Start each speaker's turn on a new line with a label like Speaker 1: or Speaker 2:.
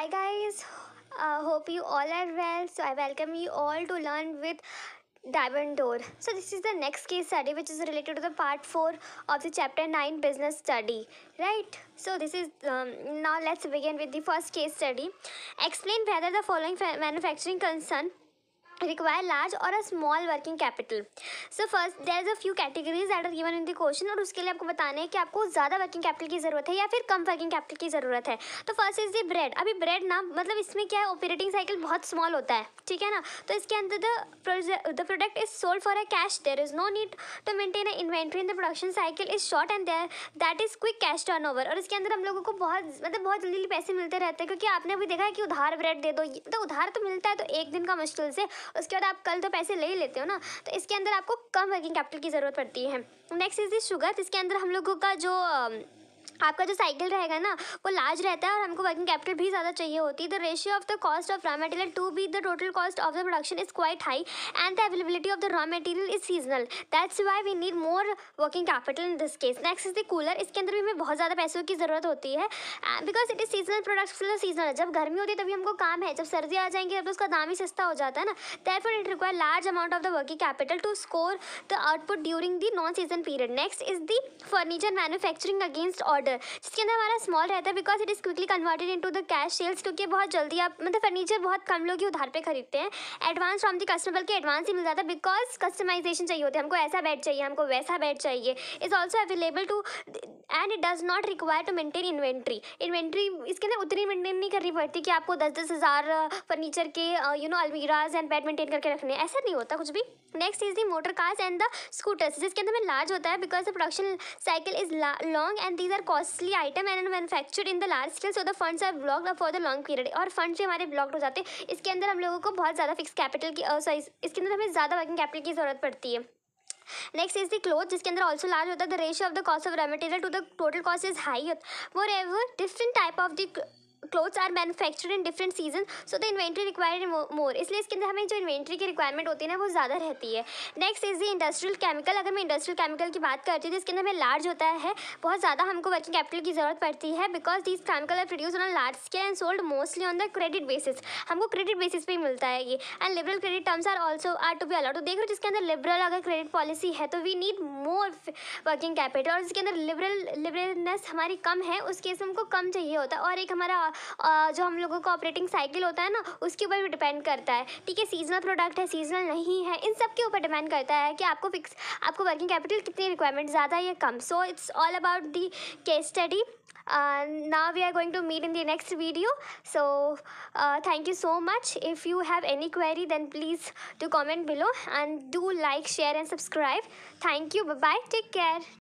Speaker 1: hi guys uh, hope you all are well so i welcome you all to learn with diamond door so this is the next case study which is related to the part 4 of the chapter 9 business study right so this is um, now let's begin with the first case study explain whether the following manufacturing concern require large और a small working capital. So first there is a few categories that are given in the question और उसके लिए आपको बताना है कि आपको ज़्यादा working capital की ज़रूरत है या फिर कम working capital की ज़रूरत है तो फर्स्ट इज़ द ब्रेड अभी ब्रेड ना मतलब इसमें क्या है ऑपरेटिंग साइकिल बहुत स्मॉल होता है ठीक है ना तो इसके अंदर the the product is sold for a cash there is no need to maintain a inventory in the production cycle is short and there that is quick cash turn over और इसके अंदर हम लोगों को बहुत मतलब बहुत जल्दी पैसे मिलते रहते हैं क्योंकि आपने अभी देखा है कि उधार ब्रेड दे दो तो उधार तो मिलता है तो एक दिन का मुश्किल से उसके बाद आप कल तो पैसे ले ही लेते हो ना तो इसके अंदर आपको कम वर्किंग कैपिटल की ज़रूरत पड़ती है नेक्स्ट इज़ दिस शुगर इसके अंदर हम लोगों का जो आपका जो साइकिल रहेगा ना वो लार्ज रहता है और हमको वर्किंग कैपिटल भी ज़्यादा चाहिए होती है the ratio of the cost of raw material to be the total cost of the production is quite high and the availability of the raw material is seasonal that's why we need more working capital in this case next is the cooler इसके अंदर भी हमें बहुत ज़्यादा पैसों की ज़रूरत होती है because it is seasonal product full seasonal जब गर्मी होती है तभी हमको काम है जब सर्दी आ जाएंगी तब तो उसका दाम ही सस्ता हो जाता है ना therefore it require large amount of the working capital to score the output during the non season period next is the furniture manufacturing against order center जिसके अंदर हमारा स्मॉल रहता है because it is quickly converted into the cash sales क्योंकि बहुत जल्दी आप मतलब फर्नीचर बहुत कम लोग ही उधार पे खरीदते हैं एडवांस फ्रॉम द कस्टमर बल्कि एडवांस ही मिल जाता है बिकॉज कस्टमाइजेशन चाहिए होता है हमको ऐसा बेड चाहिए हमको वैसा बेड चाहिए is also available to and it does not require to maintain inventory inventory इसके अंदर उतनी मेंटेन नहीं करनी पड़ती कि आपको दस दस हज़ार फर्नीचर के you know almirahs and bed maintain करके रखने ऐसा नहीं होता कुछ भी next is the motor cars and the scooters जिसके अंदर में लार्ज होता है because the production cycle is long and these are costly item and and manufacture in the large scale so the funds are block for the long period और funds भी हमारे block हो जाते हैं इसके अंदर हम लोगों को बहुत ज़्यादा फिक्स कैपिटल की सॉरी इसके अंदर हमें ज़्यादा वर्किंग कैपिटल की ज़रूरत पड़ती है नेक्स्ट इज द क्लोथ जिसके अंदर ऑल्सो लार्ज होता है the ratio of the cost of raw material to the total cost is high वो different type of the clothes are manufactured in different season so the inventory required more इसलिए इसके अंदर हमें जो इन्वेंट्री की requirement होती है ना वो ज़्यादा रहती है next is the industrial chemical अगर मैं इंडस्ट्रियल केमिकल की बात करती हूँ तो इसके अंदर हमें लार्ज होता है बहुत ज़्यादा हमको वर्किंग कैपिटल की ज़रूरत पड़ती है because this chemical are produce on large scale and sold mostly on the credit basis हमको क्रेडिट बेसिस पर ही मिलता है ये and liberal credit terms are also are to be allowed तो देख रहे हो जिसके अंदर लिबरल अगर क्रेडिट पॉलिसी है तो we need more working capital और जिसके अंदर लिबरल लिबरलनेस हमारी कम है उस केस में हमको कम चाहिए होता है और एक हमारा जो हम लोगों का ऑपरेटिंग साइकिल होता है ना उसके ऊपर भी डिपेंड करता है ठीक है सीजनल प्रोडक्ट है सीजनल नहीं है इन सब के ऊपर डिपेंड करता है कि आपको फिक्स आपको वर्किंग कैपिटल कितनी रिक्वायरमेंट ज़्यादा है या कम so it's all about the case study ना we are going to meet in the next video so thank you so much if you have any query then please to comment below and do like share and subscribe thank you bye take care